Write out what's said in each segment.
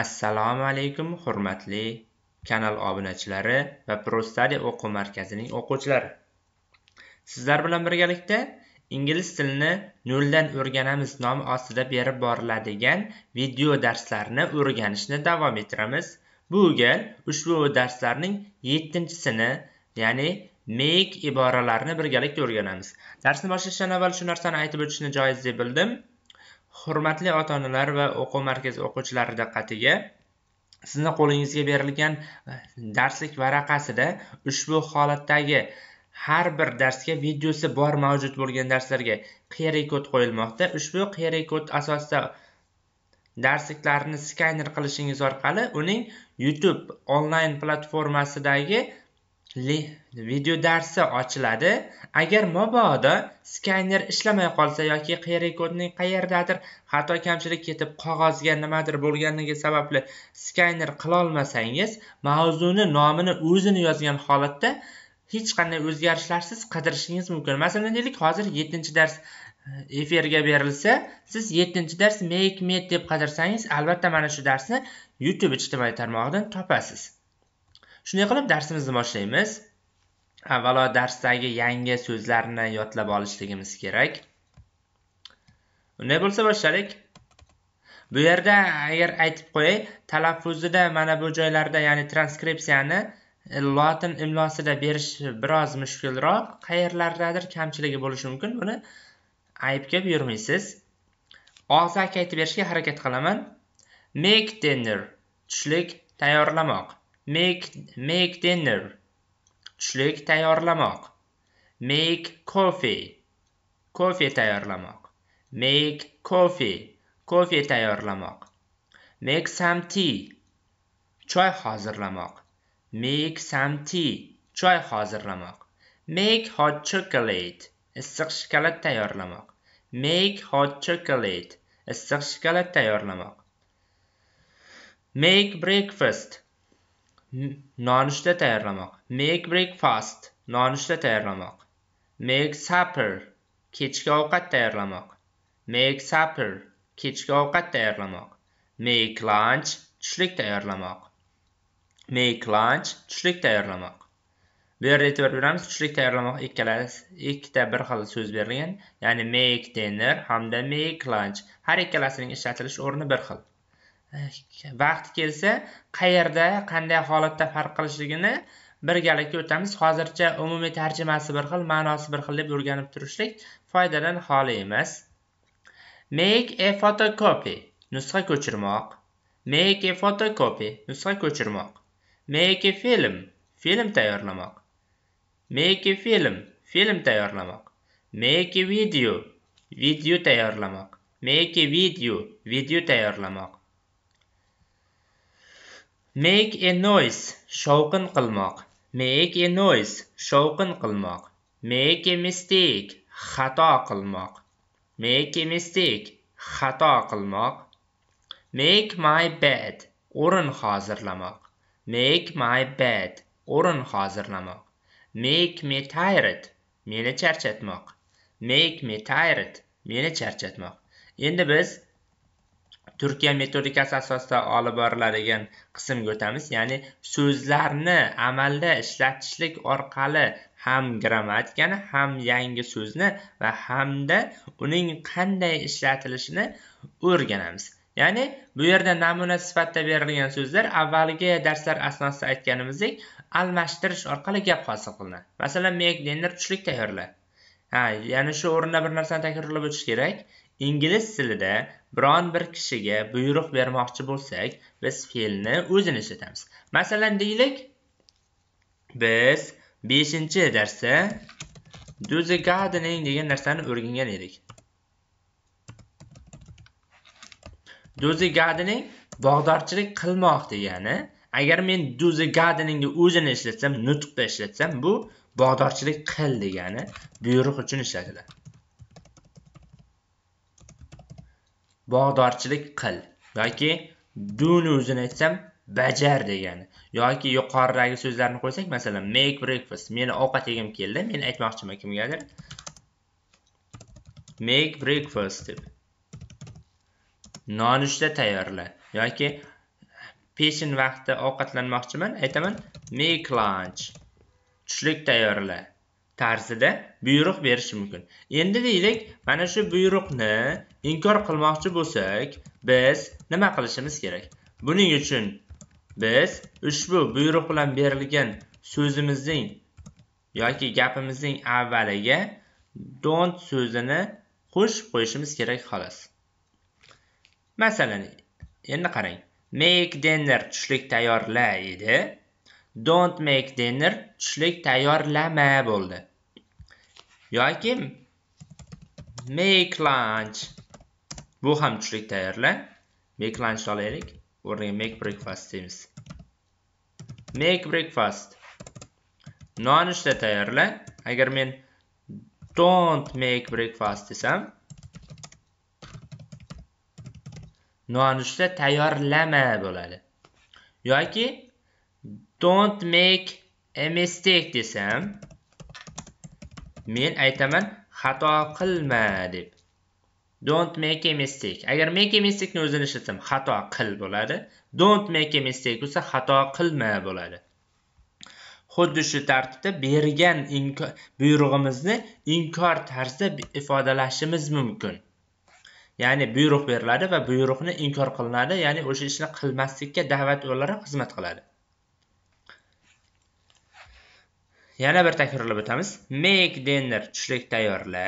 assalomu alaykum hurmatli kanal obunachilari va prostadi o'quv markazining o'quvchilari sizlar bilan birgalikda ingliz tilini noldan o'rganamiz nomi ostida berib boriladigan video darslarni o'rganishni davom ettiramiz gal ushbu darslarning yettinchisini ya'ni make iboralarini birgalikda o'rganamiz darsni boshlashdan avval shu narsani aytib o'tishni joiz deb bildim Hurmatli ota-onalar va o'quv markazi o'quvchilari diqqatiga sizni qo'lingizga berilgan e, darslik varaqasida ushbu holatdagi har bir darsga videosi bor mavjud bo'lgan darslarga QR kod qo'yilmoqda. Ushbu QR kod asosida darsliklarni skaner qilishingiz orqali uning YouTube onlayn platformasidagi video darsi ochiladi agar mabodo skaner ishlamay qolsa yoki qr kodning qayerdadir xato kamchilik ketib qog'ozga nimadir bo'lganligi sababli qila qilolmasangiz mavzuni nomini o'zini yozgan holatda hech qanday o'zgarishlarsiz qidirishingiz mumkin masalan deylik hozir yettinchi dars e, efirga berilsa siz yettinchi dars make med deb qidirsangiz albatta mana shu darsni youtube ijtimoiy tarmog'idan topasiz shunday qilib darsimizni boshlaymiz avvalo darsdagi yangi so'zlarni yodlab olishligimiz kerak unday bo'lsa boshladik bu yerda agar aytib qo'yay talaffuzida mana bu joylarda ya'ni transkripsiyani lotin imlosida berish biroz mushkulroq qayerlardadir kamchiligi bo'lishi mumkin buni aybga buyurmaysiz og'zaki aytib berishga harakat qilaman make dinner tushlik tayyorlamoq make make dinner tushlik tayyorlamoq make coffee kofe tayyorlamoq make coffee kofe tayyorlamoq make some tea choy hozirlamoq make some tea choy hozirlamoq make hot chocolate issiq shokolad tayyorlamoq make hot chocolate issiq shokolad tayyorlamoq make breakfast nonushta tayyorlamoq make breakfast nonushta tayyorlamoq make supper kechki ovqat tayyorlamoq make supper kechki ovqat tayyorlamoq make lunch tushlik tayyorlamoq make lunch tushlik tayyorlamoq bu yerda e'tibor beramiz tushlik tayyorlamoq ikkalasi ikkita bir xil so'z berilgan ya'ni make dinner hamda make lunch har ikkalasining ishlatilish o'rni bir xil vaqti kelsa qayerda qanday holatda farq qilishligini birgalikda o'tamiz hozircha umumiy tarjimasi bir xil ma'nosi bir xil deb o'rganib turishlik foydadan xoli emas make a photocopy nusxa ko'chirmoq make a photocopy nusxa ko'chirmoq make a film film tayyorlamoq make a film film tayyorlamoq make a video video tayyorlamoq make a video video tayyorlamoq make a noise shovqin qilmoq make a noise shovqin qilmoq make a mistake xato qilmoq make a mistake xato qilmoq make my bed o'rin hozirlamoq make my bed o'rin hozirlamoq make me tired meni charchatmoq make me tired meni charchatmoq endi biz turkiya metodikasi asosida olib boriladigan qismga o'tamiz ya'ni so'zlarni amalda ishlatishlik orqali ham grammatikani ham yangi so'zni va hamda uning qanday ishlatilishini o'rganamiz ya'ni bu yerda namuna sifatida berilgan so'zlar avvalgi darslar asnosida aytganimizdek almashtirish orqali gap hosil qilinadi masalan make tushlik tayyorla ha ya'ni shu o'rinda bir narsani takrorlab o'tish kerak ingliz tilida biron bir kishiga buyruq bermoqchi bo'lsak biz fe'lni o'zini ishlatamiz masalan deylik biz 5 darsda do the gardening degan narsani o'rgangan edik do the gardening bog'dorchilik qilmoq degani agar men do the gardeningni o'zini ishlatsam nutqda ishlatsam bu bog'dorchilik qil degani buyruq uchun ishlatiladi bog'dorchilik qil yoki duni o'zini aytsam bajar degani yoki yuqoridagi so'zlarni qo'ysak masalan make breakfast meni ovqat yegim keldi men aytmoqchiman kimgadir make breakfast deb nonushta tayyorla yoki peshin vaqtida ovqatlanmoqchiman aytaman make lunch tushlik tayyorla tarzida buyruq berishi mumkin endi deylik mana shu buyruqni inkor qilmoqchi bo'lsak biz nima qilishimiz kerak buning uchun biz ushbu buyruq bilan berilgan so'zimizning yoki gapimizning avvaliga don't so'zini qo'shib qo'yishimiz kerak xolos masalan endi qarang make dinner tushlik tayyorla edi don't make dinner tushlik tayyorlama bo'ldi yoki make lunch bu ham tushlik tayyorla make lunch olaylik o'rniga make breakfast deymiz make breakfast nonushta tayyorla agar men don't make breakfast desam nonushta tayyorlama bo'ladi yoki don't make a mistake desam men aytaman xato qilma deb don't make a mistake agar make a mistake ni o'zini ishlatsam xato qil bo'ladi don't make a mistake bo'lsa xato qilma bo'ladi xuddi shu tartibda bergan buyrug'imizni inkor tarzda ifodalashimiz mumkin ya'ni buyruq beriladi va buyruqni inkor qilinadi ya'ni o'sha ishni qilmaslikka da'vat o'laroq xizmat qiladi yana bir takrorlab o'tamiz make dinner tushlik tayyorla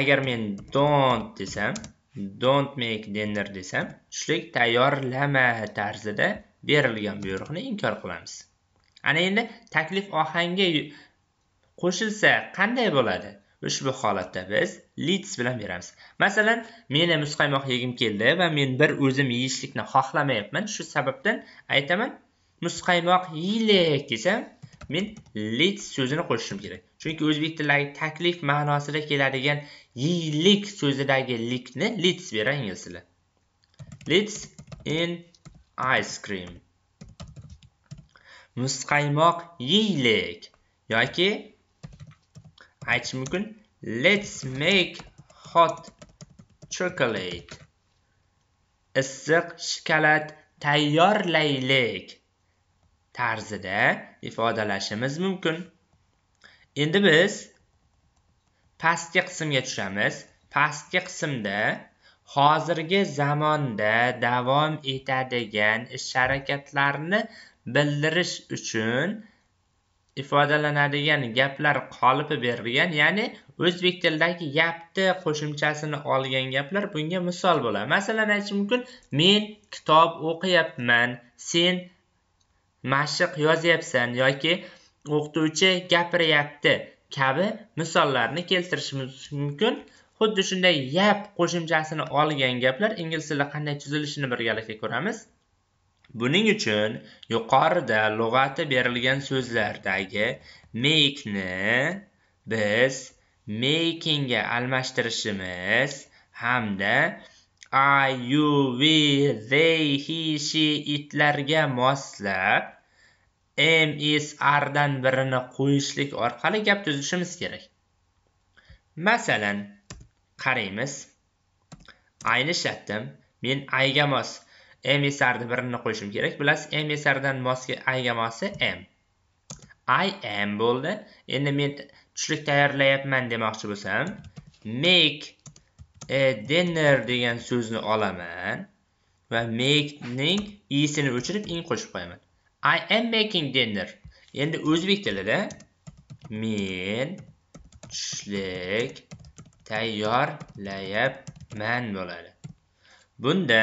agar men don't desam don't make dinner desam tushlik tayyorlama tarzida berilgan buyruqni inkor qilamiz ana endi taklif ohangi qo'shilsa qanday bo'ladi ushbu holatda biz leads bilan beramiz masalan meni muzqaymoq yegim keldi va men bir o'zim yeyishlikni xohlamayapman shu sababdan aytaman muzqaymoq yeylik desam men let so'zini qo'shishim kerak chunki o'zbek tilidagi taklif ma'nosida keladigan yillik so'zidagi likni lets berar ingliz lets in ice cream muzqaymoq yeylik yoki aytish mumkin let's make hot chocolate issiq shokolad tayyorlaylik tarzida ifodalashimiz mumkin endi biz pastki qismga tushamiz pastki qismda hozirgi zamonda davom etadigan ish harakatlarni bildirish uchun ifodalanadigan gaplar qolipi berilgan ya'ni o'zbek tilidagi yapti qo'shimchasini olgan gaplar bunga misol bo'ladi masalan aytish mumkin men kitob o'qiyapman sen mashq yozyapsan yoki o'qituvchi gapiryapti kabi misollarni keltirishimiz mumkin xuddi shunday yap qo'shimchasini olgan gaplar ingliz tilida qanday tuzilishini birgalikda ko'ramiz buning uchun yuqorida lug'ati berilgan so'zlardagi make'ni biz makingga almashtirishimiz hamda i you we they he she itlarga moslab m is rdan birini qo'yishlik orqali gap tuzishimiz kerak masalan qaraymiz ayni shartim men ayga mos dan birini qo'yishim kerak bilasiz msrdan mosga ayga mosi m i am bo'ldi endi men tushlik tayyorlayapman demoqchi bo'lsam make a e, dinner degan so'zni olaman va make ning isini o'chirib in qo'shib qo'yaman i am making dinner endi o'zbek tilida men tushlik tayyorlayapman bo'ladi bunda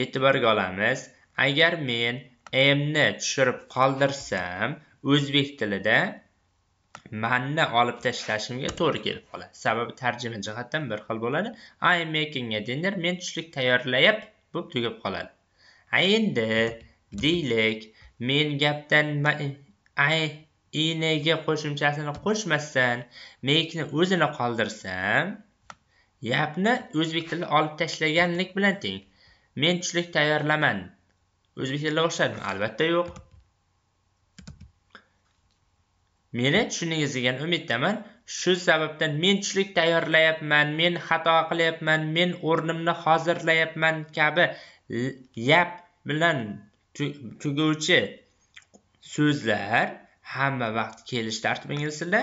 e'tiborga olamiz agar men amni tushirib qoldirsam o'zbek tilida manni olib tashlashimga to'g'ri kelib qoladi sababi tarjima jihatdan bir xil bo'ladi i am making a dinner men tushlik tayyorlayap bu tugab qoladi endi deylik men gapdan i inega qo'shimchasini qo'shmasdan makeni o'zini qoldirsam yapni o'zbek tilida olib tashlaganlik bilan teng men tushlik tayyorlaman o'zbek tilida o'xshadimi albatta yo'q meni tushuningizga umiddaman shu sababdan men tushlik tayyorlayapman men xato qilyapman men o'rnimni hozirlayapman kabi yap bilan tuguvchi so'zlar hamma vaqt kelish tartibingizda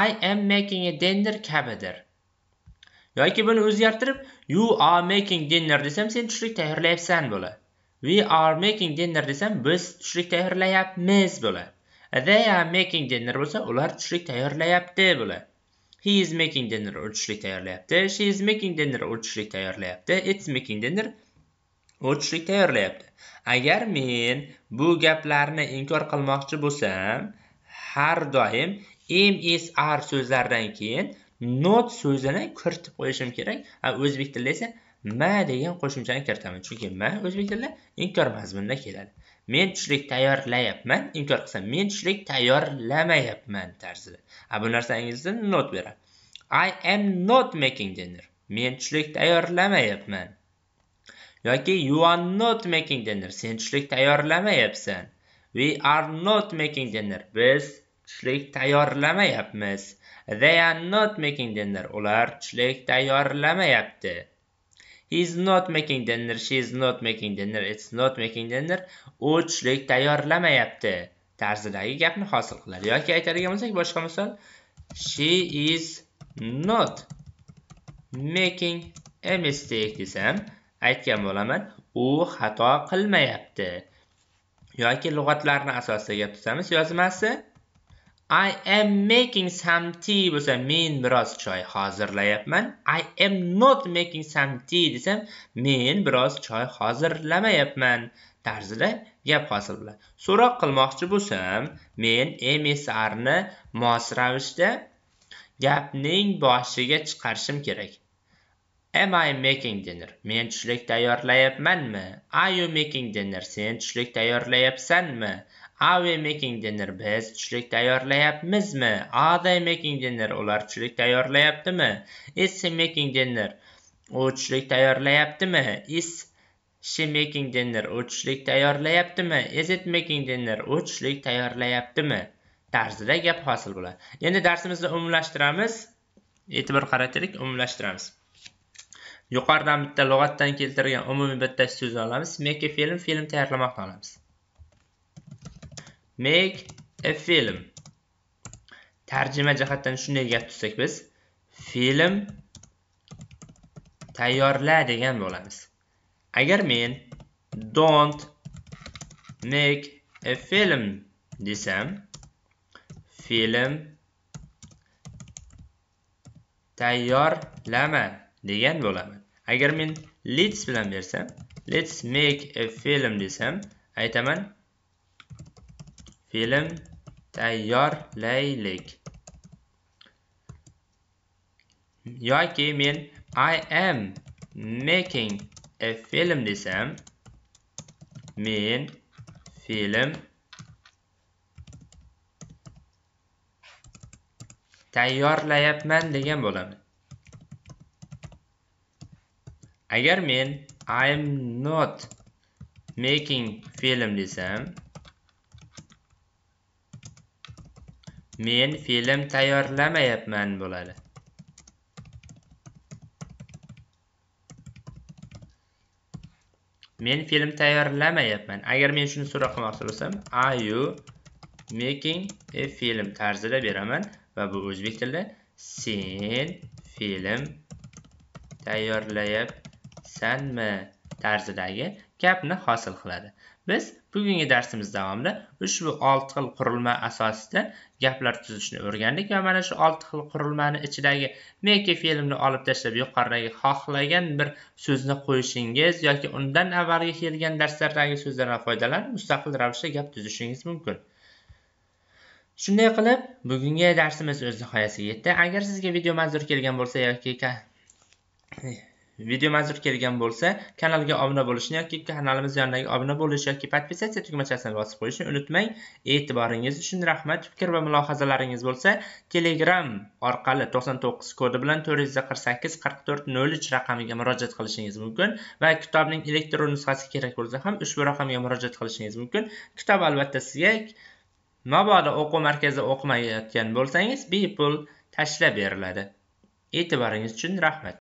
i am making a dinner kabidir yoki buni o'zgartirib you are making dinner desam sen tushlik tayyorlayapsan bo'ladi we are making dinner desam biz tushlik tayyorlayapmiz bo'ladi They are making dinner bo'lsa, ular tushlik tayyorlayapti bo'ladi. He is making dinner u tushlik tayyorlayapti. She is making dinner u tushlik tayyorlayapti. It's making dinner u tushlik tayyorlayapti. Agar men bu gaplarni inkor qilmoqchi bo'lsam, har doim MSR so'zlaridan keyin not so'zini kiritib qo'yishim kerak. O'zbek tilida esa ma degan qo'shimchani kiritamiz chunki ma o'zbek tilida inkor mazmunida keladi men tushlik tayyorlayapman inkor qilsam men tushlik tayyorlamayapman tarzida a bu narsangizni not beradi i am not making dinner men tushlik tayyorlamayapman yoki you are not making dinner sen tushlik tayyorlamayapsan we are not making dinner biz tushlik tayyorlamayapmiz they are not making dinner ular tushlik tayyorlamayapti he is not making dinner she is not making dinner it's not making dinner u tushlik tayyorlamayapti tarzidagi gapni hosil qiladi yoki aytadigan bo'lsak boshqa misol she is not making a mistake desam aytgan bo'laman u xato qilmayapti yoki lug'atlarni asosiga tutamiz yozmasi I am making some tea bo'lsa men biroz choy hozirlayapman. I am not making some tea desam men biroz choy hozirlamayapman tarzida gap hosil bo'ladi. So'roq qilmoqchi bo'lsam, men MSR ni mos ravishda gapning boshiga chiqarishim kerak. Am I making dinner? Men tushlik tayyorlayapmanmi? Are you making dinner? Sen tushlik tayyorlayapsanmi? Are we making dinner? Biz tushlik tayyorlayapmizmi? Are they making dinner? Ular tushlik tayyorlayaptimi? Is she making dinner? U tushlik tayyorlayaptimi? Is she making dinner? U tushlik tayyorlayaptimi? Is it making dinner? U tushlik tayyorlayaptimi? Tarzida gap hosil bo'ladi. Endi darsimizni umumlashtiramiz. E'tibor qarataylik, umumlashtiramiz. Yuqoridan bitta lug'atdan keltirgan umumiy bitta so'zni olamiz. Make film film tayyorlamoqni olamiz. make a film tarjima jihatdan shunday gap tutsak biz film tayyorla degan bo'lamiz agar men don't make a film desam film tayyorlama degan bo'laman agar men let's bilan bersam let's make a film desam aytaman film tayyorlaylik yoki men I am making a film desam men film tayyorlayapman degan bo'laman agar men I am not making film desam men film tayyorlamayapman bo'ladi men film tayyorlamayapman agar men shuni so'roq qilmoqchi bo'lsam are you making a film tarzida beraman va bu o'zbek tilida sen film tayyorlayapsanmi tarzidagi gapni hosil qiladi biz bugungi darsimiz davomida ushbu olti xil qurilma asosida gaplar tuzishni o'rgandik va mana shu olti xil qurilmani ichidagi meki filmni olib tashlab yuqoridagi xohlagan bir so'zni qo'yishingiz yoki undan avvalgi kelgan darslardagi so'zlardan foydalanib mustaqil ravishda gap tuzishingiz mumkin shunday qilib bugungi darsimiz o'z nihoyasiga yetdi agar sizga video manzur kelgan bo'lsa yoki video manzur kelgan bo'lsa kanalga obuna bo'lishni yoki kanalimiz yonidagi obuna bo'lish yoki podpisatsiya tugmachasini bosib qo'yishni unutmang e'tiboringiz uchun rahmat fikr va mulohazalaringiz bo'lsa telegram orqali 99 kodi bilan 448 4403 raqamiga murojaat qilishingiz mumkin va kitobning elektron nusxasi kerak bo'lsa ham ushbu raqamga murojaat qilishingiz mumkin kitob albatta sizga mabodo o'quv markazi o'qimayotgan bo'lsangiz bepul tashlab beriladi e'tiboringiz uchun rahmat